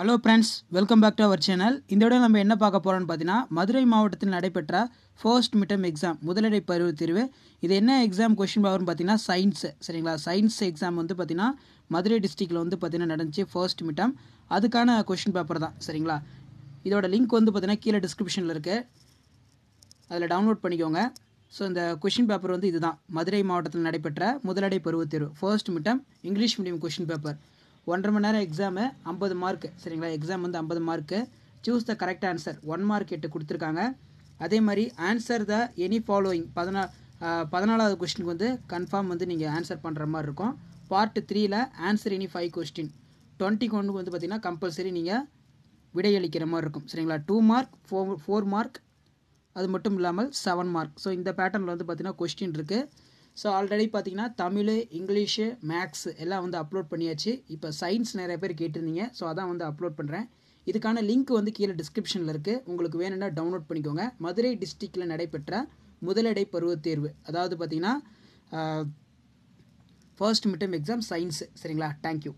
hello friends welcome back to our channel இந்த விட நம்ம என்ன பார்க்க போகிறோம்னு பார்த்தீங்கன்னா மதுரை மாவட்டத்தில் நடைபெற்ற ஃபர்ஸ்ட் மிட்டம் எக்ஸாம் முதலடை பருவ தீர்வு இது என்ன எக்ஸாம் கொஷின் பவர்னு பார்த்தீங்கன்னா சயின்ஸு சரிங்களா சயின்ஸ் எக்ஸாம் வந்து பார்த்தீங்கன்னா மதுரை டிஸ்ட்ரிக்டில் வந்து பார்த்தீங்கன்னா நடந்துச்சு ஃபர்ஸ்ட் மிட்டம் அதுக்கான கொஷின் பேப்பர் தான் சரிங்களா இதோட லிங்க் வந்து பார்த்தீங்கன்னா கீழே டிஸ்கிரிப்ஷனில் இருக்குது அதில் டவுன்லோட் பண்ணிக்கோங்க ஸோ இந்த கொஷின் பேப்பர் வந்து இதுதான் மதுரை மாவட்டத்தில் நடைபெற்ற முதலடை பருவ தேர்வு first midterm English medium question paper ஒன்றரை மணி நேரம் எக்ஸாமு ஐம்பது மார்க்கு சரிங்களா எக்ஸாம் வந்து ஐம்பது mark choose the correct answer one mark எட்டு கொடுத்துருக்காங்க அதே மாதிரி ஆன்சர் த எனி ஃபாலோயிங் பதினா பதினாலாவது கொஸ்டினுக்கு வந்து கன்ஃபார்ம் வந்து நீங்கள் ஆன்சர் பண்ணுற மாதிரி இருக்கும் பார்ட் த்ரீயில் ஆன்சர் எனி ஃபைவ் கொஸ்டின் டுவெண்ட்டிக்கு ஒன்றுக்கு வந்து பார்த்திங்கன்னா கம்பல்சரி நீங்கள் விடையளிக்கிற மாதிரி இருக்கும் சரிங்களா two mark four four mark அது மட்டும் இல்லாமல் செவன் மார்க் ஸோ இந்த பேட்டர்னில் வந்து பார்த்திங்கன்னா கொஸ்டின் இருக்குது ஸோ ஆல்ரெடி பார்த்தீங்கன்னா தமிழ் இங்கிலீஷு மேக்ஸ் எல்லாம் வந்து அப்லோட் பண்ணியாச்சு இப்போ சயின்ஸ் நிறைய பேர் கேட்டிருந்தீங்க ஸோ அதான் வந்து அப்லோட் பண்ணுறேன் இதுக்கான லிங்க் வந்து கீழே டிஸ்கிரிப்ஷனில் இருக்குது உங்களுக்கு வேணும்னா டவுன்லோட் பண்ணிக்கோங்க மதுரை டிஸ்ட்ரிக்டில் நடைபெற்ற முதலடை பருவத் தேர்வு அதாவது பார்த்திங்கன்னா ஃபர்ஸ்ட் மிட்டம் எக்ஸாம் சயின்ஸு சரிங்களா தேங்க்யூ